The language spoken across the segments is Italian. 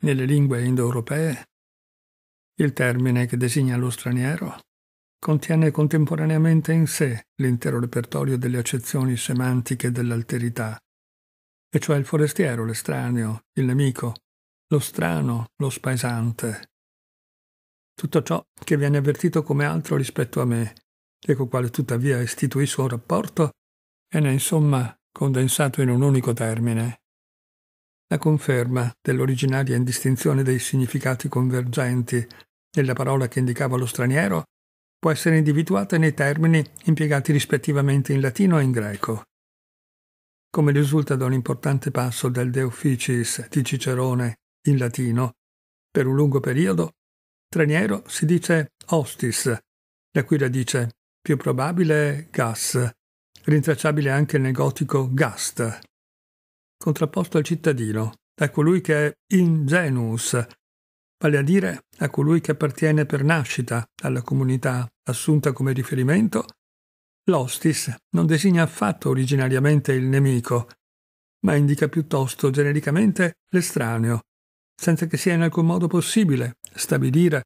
nelle lingue indoeuropee, il termine che designa lo straniero contiene contemporaneamente in sé l'intero repertorio delle accezioni semantiche dell'alterità, e cioè il forestiero, l'estraneo, il nemico, lo strano, lo spaesante. Tutto ciò che viene avvertito come altro rispetto a me, e col quale tuttavia istituisco un rapporto, è ne insomma condensato in un unico termine, la conferma dell'originaria indistinzione dei significati convergenti della parola che indicava lo straniero può essere individuata nei termini impiegati rispettivamente in latino e in greco. Come risulta da un importante passo del De Officiis di Cicerone in latino, per un lungo periodo, straniero si dice hostis, la cui radice più probabile è gas, rintracciabile anche nel gotico gast, contrapposto al cittadino, da colui che è ingenus, vale a dire a colui che appartiene per nascita alla comunità assunta come riferimento, l'hostis non designa affatto originariamente il nemico, ma indica piuttosto genericamente l'estraneo, senza che sia in alcun modo possibile stabilire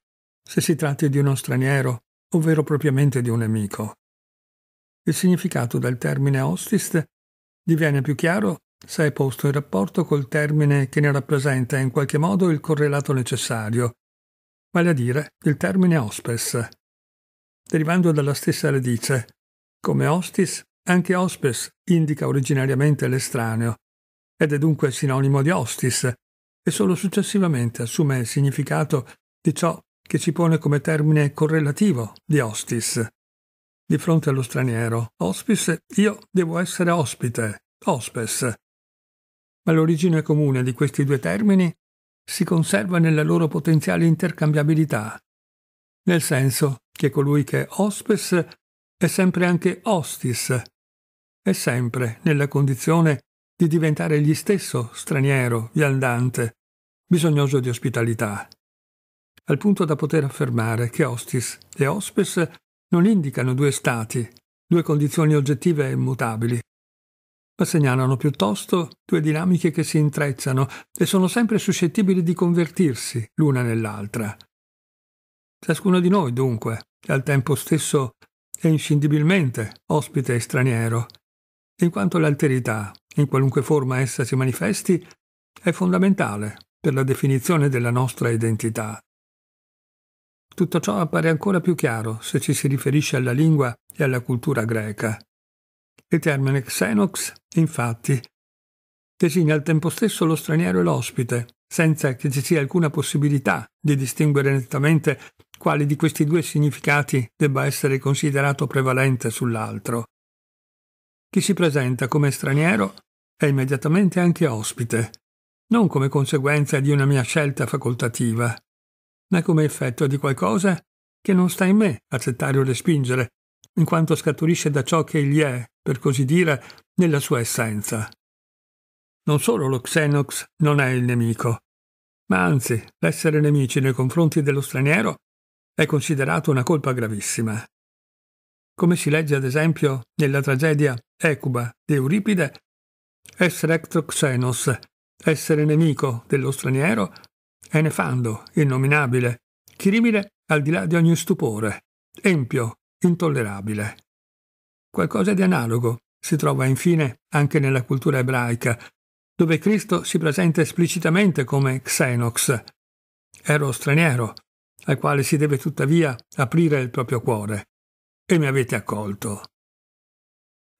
se si tratti di uno straniero, ovvero propriamente di un nemico. Il significato del termine hostis diviene più chiaro se è posto in rapporto col termine che ne rappresenta in qualche modo il correlato necessario, vale a dire il termine hospes, derivando dalla stessa radice. Come hostis, anche hospes indica originariamente l'estraneo, ed è dunque sinonimo di hostis, e solo successivamente assume il significato di ciò che ci pone come termine correlativo di hostis. Di fronte allo straniero, hospice, io devo essere ospite, hospes, ma l'origine comune di questi due termini si conserva nella loro potenziale intercambiabilità, nel senso che colui che è hospes è sempre anche hostis, è sempre nella condizione di diventare egli stesso straniero, viandante, bisognoso di ospitalità, al punto da poter affermare che hostis e hospes non indicano due stati, due condizioni oggettive e immutabili, ma segnalano piuttosto due dinamiche che si intrecciano e sono sempre suscettibili di convertirsi l'una nell'altra. Ciascuno di noi, dunque, è al tempo stesso e inscindibilmente ospite e straniero, in quanto l'alterità, in qualunque forma essa si manifesti, è fondamentale per la definizione della nostra identità. Tutto ciò appare ancora più chiaro se ci si riferisce alla lingua e alla cultura greca. Il termine xenox, infatti, designa al tempo stesso lo straniero e l'ospite, senza che ci sia alcuna possibilità di distinguere nettamente quale di questi due significati debba essere considerato prevalente sull'altro. Chi si presenta come straniero è immediatamente anche ospite, non come conseguenza di una mia scelta facoltativa, ma come effetto di qualcosa che non sta in me accettare o respingere, in quanto scaturisce da ciò che egli è, per così dire, nella sua essenza. Non solo lo Xenox non è il nemico, ma anzi l'essere nemici nei confronti dello straniero è considerato una colpa gravissima. Come si legge ad esempio nella tragedia Ecuba di Euripide, essere ectroxenos, essere nemico dello straniero, è nefando, innominabile, chirimile al di là di ogni stupore, empio, intollerabile. Qualcosa di analogo si trova infine anche nella cultura ebraica, dove Cristo si presenta esplicitamente come Xenox, ero straniero, al quale si deve tuttavia aprire il proprio cuore, e mi avete accolto.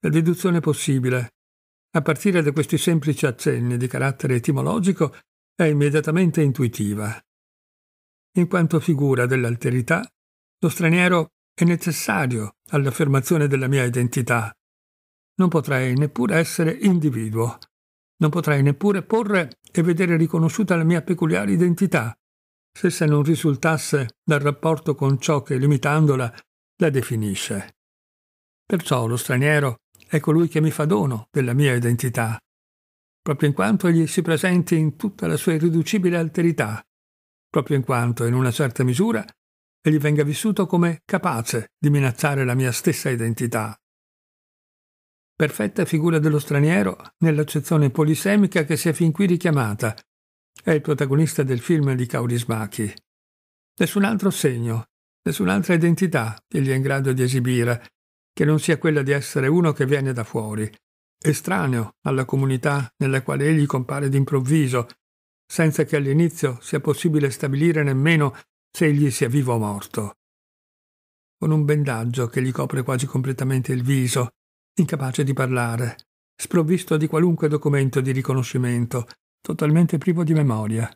La deduzione possibile, a partire da questi semplici accenni di carattere etimologico, è immediatamente intuitiva. In quanto figura dell'alterità, lo straniero è necessario all'affermazione della mia identità. Non potrei neppure essere individuo, non potrei neppure porre e vedere riconosciuta la mia peculiare identità, se se non risultasse dal rapporto con ciò che, limitandola, la definisce. Perciò lo straniero è colui che mi fa dono della mia identità, proprio in quanto egli si presenti in tutta la sua irriducibile alterità, proprio in quanto, in una certa misura, egli venga vissuto come capace di minacciare la mia stessa identità. Perfetta figura dello straniero nell'accezione polisemica che si è fin qui richiamata. È il protagonista del film di Kaurismachi. Nessun altro segno, nessun'altra identità egli è in grado di esibire, che non sia quella di essere uno che viene da fuori, estraneo alla comunità nella quale egli compare d'improvviso, senza che all'inizio sia possibile stabilire nemmeno se egli sia vivo o morto. Con un bendaggio che gli copre quasi completamente il viso, incapace di parlare, sprovvisto di qualunque documento di riconoscimento, totalmente privo di memoria,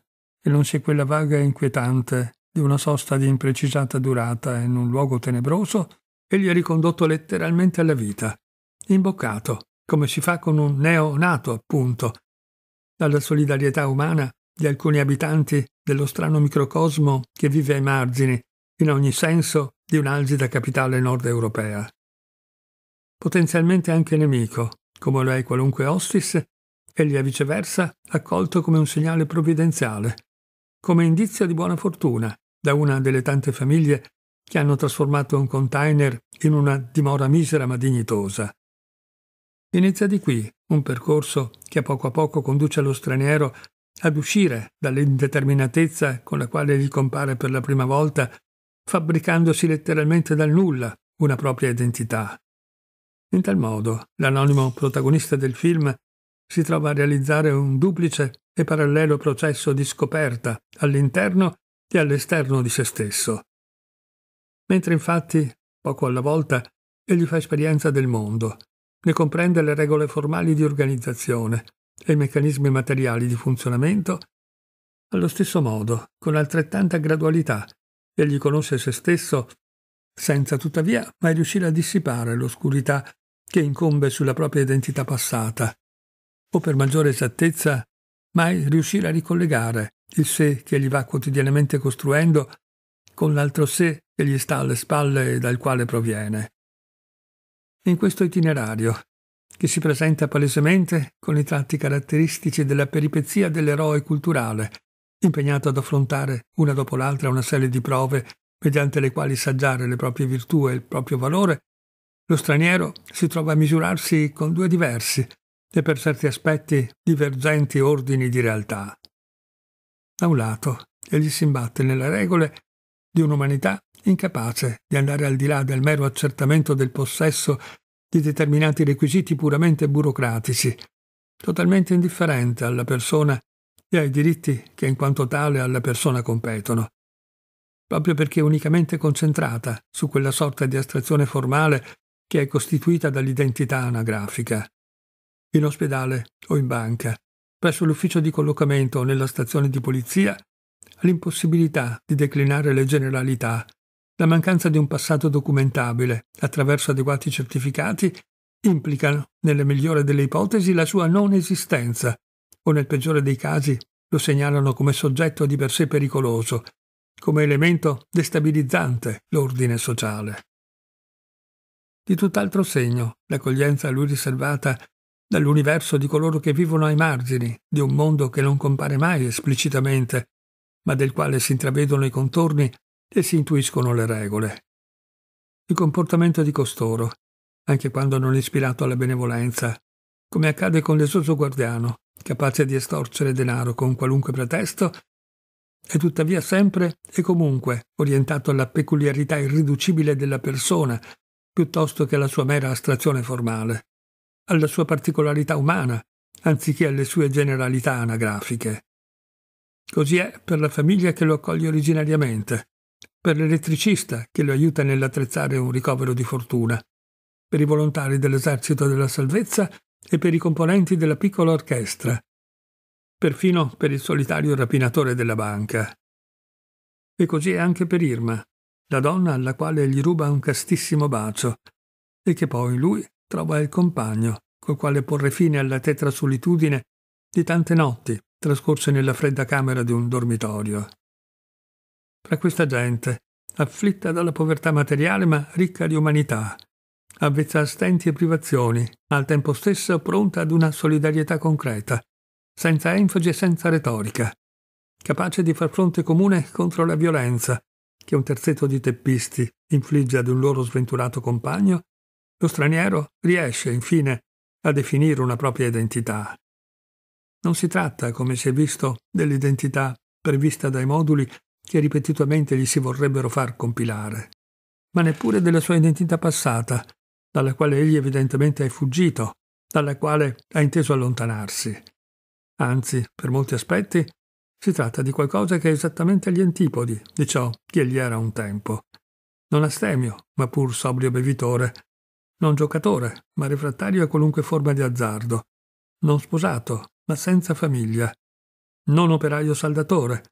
e non sia quella vaga e inquietante di una sosta di imprecisata durata in un luogo tenebroso, egli è ricondotto letteralmente alla vita, imboccato, come si fa con un neonato, appunto, dalla solidarietà umana di alcuni abitanti dello strano microcosmo che vive ai margini, in ogni senso, di un'algida capitale nord europea. Potenzialmente anche nemico, come lo è qualunque hostis, egli è viceversa accolto come un segnale provvidenziale, come indizio di buona fortuna da una delle tante famiglie che hanno trasformato un container in una dimora misera ma dignitosa. Inizia di qui un percorso che a poco a poco conduce lo straniero ad uscire dall'indeterminatezza con la quale gli compare per la prima volta, fabbricandosi letteralmente dal nulla una propria identità. In tal modo, l'anonimo protagonista del film si trova a realizzare un duplice e parallelo processo di scoperta all'interno e all'esterno di se stesso. Mentre infatti, poco alla volta, egli fa esperienza del mondo, ne comprende le regole formali di organizzazione, e i meccanismi materiali di funzionamento allo stesso modo, con altrettanta gradualità, egli conosce se stesso senza tuttavia mai riuscire a dissipare l'oscurità che incombe sulla propria identità passata, o per maggiore esattezza mai riuscire a ricollegare il sé che gli va quotidianamente costruendo con l'altro sé che gli sta alle spalle e dal quale proviene. In questo itinerario, che si presenta palesemente con i tratti caratteristici della peripezia dell'eroe culturale, impegnato ad affrontare una dopo l'altra una serie di prove mediante le quali saggiare le proprie virtù e il proprio valore, lo straniero si trova a misurarsi con due diversi e per certi aspetti divergenti ordini di realtà. Da un lato, egli si imbatte nelle regole di un'umanità incapace di andare al di là del mero accertamento del possesso di determinati requisiti puramente burocratici, totalmente indifferente alla persona e ai diritti che in quanto tale alla persona competono. Proprio perché unicamente concentrata su quella sorta di astrazione formale che è costituita dall'identità anagrafica. In ospedale o in banca, presso l'ufficio di collocamento o nella stazione di polizia, l'impossibilità di declinare le generalità la mancanza di un passato documentabile, attraverso adeguati certificati, implicano, nella migliore delle ipotesi, la sua non esistenza, o nel peggiore dei casi lo segnalano come soggetto di per sé pericoloso, come elemento destabilizzante l'ordine sociale. Di tutt'altro segno, l'accoglienza a lui riservata dall'universo di coloro che vivono ai margini di un mondo che non compare mai esplicitamente, ma del quale si intravedono i contorni e si intuiscono le regole. Il comportamento di costoro, anche quando non ispirato alla benevolenza, come accade con l'esoso guardiano, capace di estorcere denaro con qualunque pretesto, è tuttavia sempre e comunque orientato alla peculiarità irriducibile della persona, piuttosto che alla sua mera astrazione formale, alla sua particolarità umana, anziché alle sue generalità anagrafiche. Così è per la famiglia che lo accoglie originariamente, per l'elettricista che lo aiuta nell'attrezzare un ricovero di fortuna, per i volontari dell'esercito della salvezza e per i componenti della piccola orchestra, perfino per il solitario rapinatore della banca. E così è anche per Irma, la donna alla quale gli ruba un castissimo bacio, e che poi lui trova il compagno col quale porre fine alla tetra solitudine di tante notti trascorse nella fredda camera di un dormitorio fra questa gente, afflitta dalla povertà materiale ma ricca di umanità, avvezza a stenti e privazioni, al tempo stesso pronta ad una solidarietà concreta, senza enfasi e senza retorica, capace di far fronte comune contro la violenza che un terzetto di teppisti infligge ad un loro sventurato compagno, lo straniero riesce infine a definire una propria identità. Non si tratta, come si è visto, dell'identità prevista dai moduli che ripetutamente gli si vorrebbero far compilare, ma neppure della sua identità passata, dalla quale egli evidentemente è fuggito, dalla quale ha inteso allontanarsi. Anzi, per molti aspetti, si tratta di qualcosa che è esattamente agli antipodi di ciò che egli era un tempo. Non astemio, ma pur sobrio bevitore, non giocatore, ma refrattario a qualunque forma di azzardo, non sposato, ma senza famiglia, non operaio saldatore,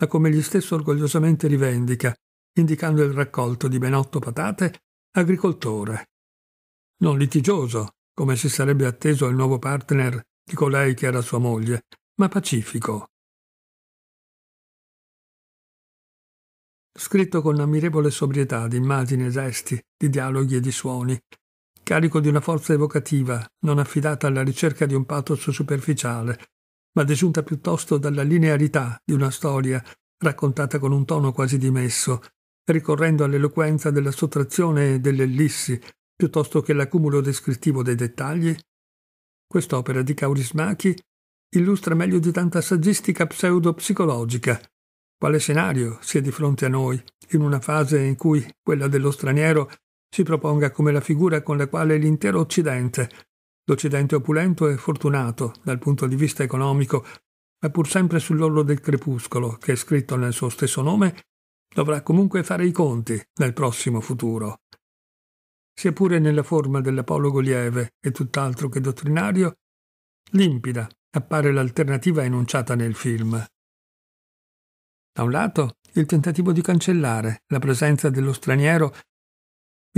ma come egli stesso orgogliosamente rivendica, indicando il raccolto di ben otto patate, agricoltore. Non litigioso, come si sarebbe atteso il nuovo partner di colei che era sua moglie, ma pacifico. Scritto con ammirevole sobrietà di immagini e gesti, di dialoghi e di suoni, carico di una forza evocativa, non affidata alla ricerca di un pathos superficiale, ma desunta piuttosto dalla linearità di una storia raccontata con un tono quasi dimesso, ricorrendo all'eloquenza della sottrazione e delle ellissi, piuttosto che l'accumulo descrittivo dei dettagli? Quest'opera di Kaurismachi illustra meglio di tanta saggistica pseudopsicologica quale scenario sia di fronte a noi, in una fase in cui quella dello straniero si proponga come la figura con la quale l'intero Occidente L'Occidente opulento e fortunato dal punto di vista economico, ma pur sempre sull'orlo del crepuscolo, che è scritto nel suo stesso nome, dovrà comunque fare i conti nel prossimo futuro. Sia pure nella forma dell'apologo lieve e tutt'altro che dottrinario, limpida appare l'alternativa enunciata nel film. Da un lato, il tentativo di cancellare la presenza dello straniero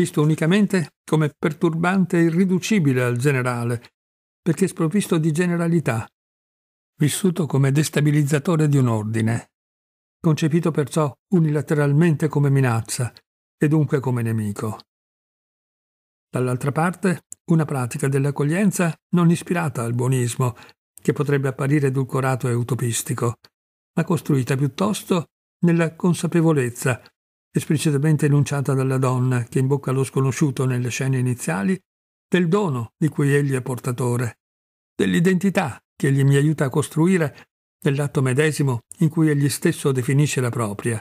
visto unicamente come perturbante e irriducibile al generale, perché sprovvisto di generalità, vissuto come destabilizzatore di un ordine, concepito perciò unilateralmente come minaccia e dunque come nemico. Dall'altra parte, una pratica dell'accoglienza non ispirata al buonismo, che potrebbe apparire edulcorato e utopistico, ma costruita piuttosto nella consapevolezza esplicitamente enunciata dalla donna che imbocca lo sconosciuto nelle scene iniziali, del dono di cui egli è portatore, dell'identità che egli mi aiuta a costruire nell'atto medesimo in cui egli stesso definisce la propria,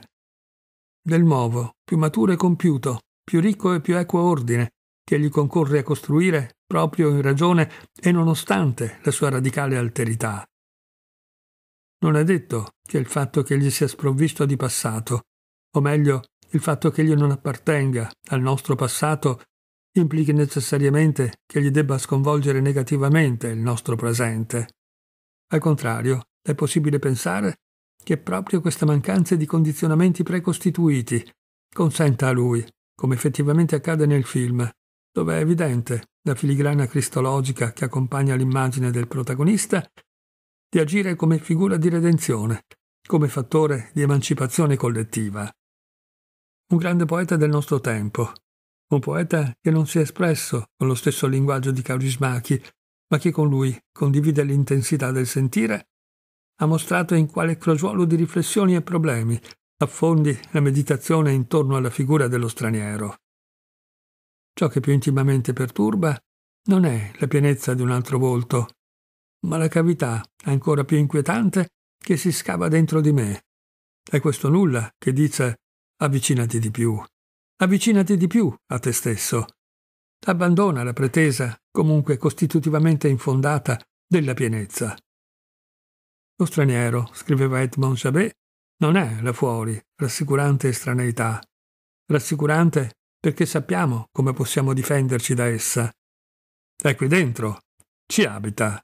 del nuovo, più maturo e compiuto, più ricco e più equo ordine che egli concorre a costruire proprio in ragione e nonostante la sua radicale alterità. Non è detto che il fatto che egli sia sprovvisto di passato, o meglio il fatto che egli non appartenga al nostro passato implichi necessariamente che gli debba sconvolgere negativamente il nostro presente. Al contrario, è possibile pensare che proprio questa mancanza di condizionamenti precostituiti consenta a lui, come effettivamente accade nel film, dove è evidente la filigrana cristologica che accompagna l'immagine del protagonista, di agire come figura di redenzione, come fattore di emancipazione collettiva un grande poeta del nostro tempo, un poeta che non si è espresso con lo stesso linguaggio di Kaurismachi, ma che con lui condivide l'intensità del sentire, ha mostrato in quale crogiolo di riflessioni e problemi affondi la meditazione intorno alla figura dello straniero. Ciò che più intimamente perturba non è la pienezza di un altro volto, ma la cavità ancora più inquietante che si scava dentro di me. È questo nulla che dice Avvicinati di più. Avvicinati di più a te stesso. Abbandona la pretesa, comunque costitutivamente infondata, della pienezza. Lo straniero, scriveva Edmond Chabet, non è là fuori, rassicurante estraneità. Rassicurante perché sappiamo come possiamo difenderci da essa. È qui dentro, ci abita,